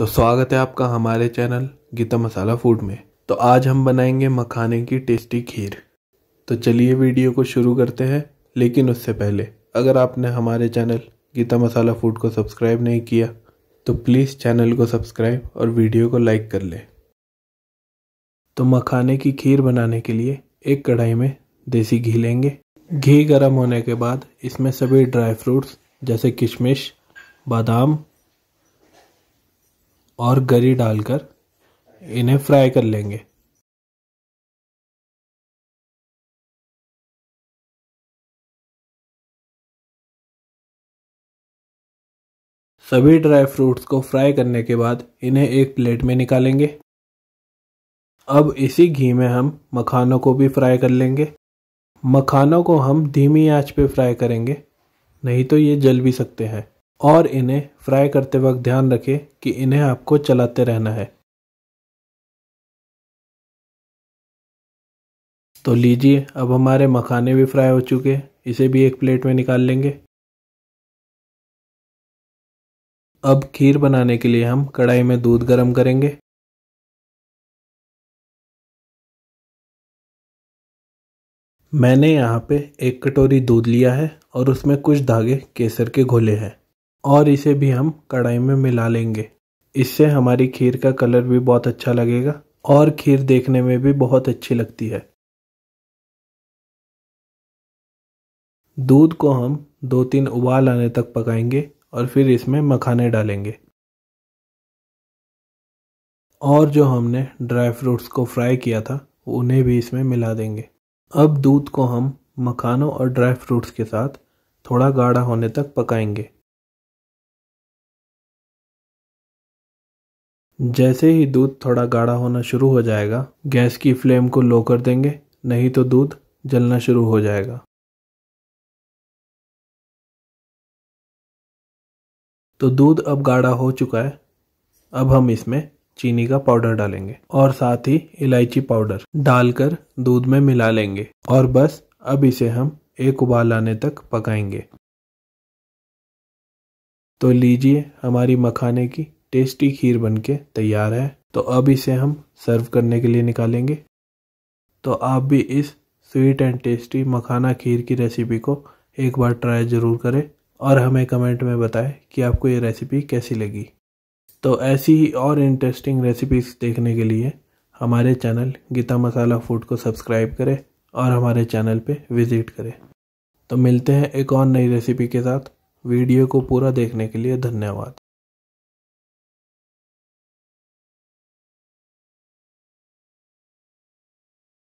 तो स्वागत है आपका हमारे चैनल गीता मसाला फूड में तो आज हम बनाएंगे मखाने की टेस्टी खीर तो चलिए वीडियो को शुरू करते हैं लेकिन उससे पहले अगर आपने हमारे चैनल गीता मसाला फूड को सब्सक्राइब नहीं किया तो प्लीज़ चैनल को सब्सक्राइब और वीडियो को लाइक कर लें तो मखाने की खीर बनाने के लिए एक कढ़ाई में देसी घी लेंगे घी गर्म होने के बाद इसमें सभी ड्राई फ्रूट्स जैसे किशमिश बादाम और गरी डालकर इन्हें फ्राई कर लेंगे सभी ड्राई फ्रूट्स को फ्राई करने के बाद इन्हें एक प्लेट में निकालेंगे अब इसी घी में हम मखानों को भी फ्राई कर लेंगे मखानों को हम धीमी आंच पे फ्राई करेंगे नहीं तो ये जल भी सकते हैं और इन्हें फ्राई करते वक्त ध्यान रखें कि इन्हें आपको चलाते रहना है तो लीजिए अब हमारे मखाने भी फ्राई हो चुके हैं इसे भी एक प्लेट में निकाल लेंगे अब खीर बनाने के लिए हम कढ़ाई में दूध गर्म करेंगे मैंने यहाँ पे एक कटोरी दूध लिया है और उसमें कुछ धागे केसर के घोले हैं और इसे भी हम कढ़ाई में मिला लेंगे इससे हमारी खीर का कलर भी बहुत अच्छा लगेगा और खीर देखने में भी बहुत अच्छी लगती है दूध को हम दो तीन उबाल आने तक पकाएंगे और फिर इसमें मखाने डालेंगे और जो हमने ड्राई फ्रूट्स को फ्राई किया था उन्हें भी इसमें मिला देंगे अब दूध को हम मखानों और ड्राई फ्रूट्स के साथ थोड़ा गाढ़ा होने तक पकाएंगे जैसे ही दूध थोड़ा गाढ़ा होना शुरू हो जाएगा गैस की फ्लेम को लो कर देंगे नहीं तो दूध जलना शुरू हो जाएगा तो दूध अब गाढ़ा हो चुका है अब हम इसमें चीनी का पाउडर डालेंगे और साथ ही इलायची पाउडर डालकर दूध में मिला लेंगे और बस अब इसे हम एक उबाल आने तक पकाएंगे तो लीजिए हमारी मखाने की टेस्टी खीर बनके तैयार है तो अब इसे हम सर्व करने के लिए निकालेंगे तो आप भी इस sweet and tasty makhana kheer की रेसिपी को एक बार ट्राई ज़रूर करें और हमें कमेंट में बताएं कि आपको ये रेसिपी कैसी लगी तो ऐसी ही और इंटरेस्टिंग रेसिपीज़ देखने के लिए हमारे चैनल गीता मसाला फूड को सब्सक्राइब करें और हमारे चैनल पे विज़िट करें तो मिलते हैं एक और नई रेसिपी के साथ वीडियो को पूरा देखने के लिए धन्यवाद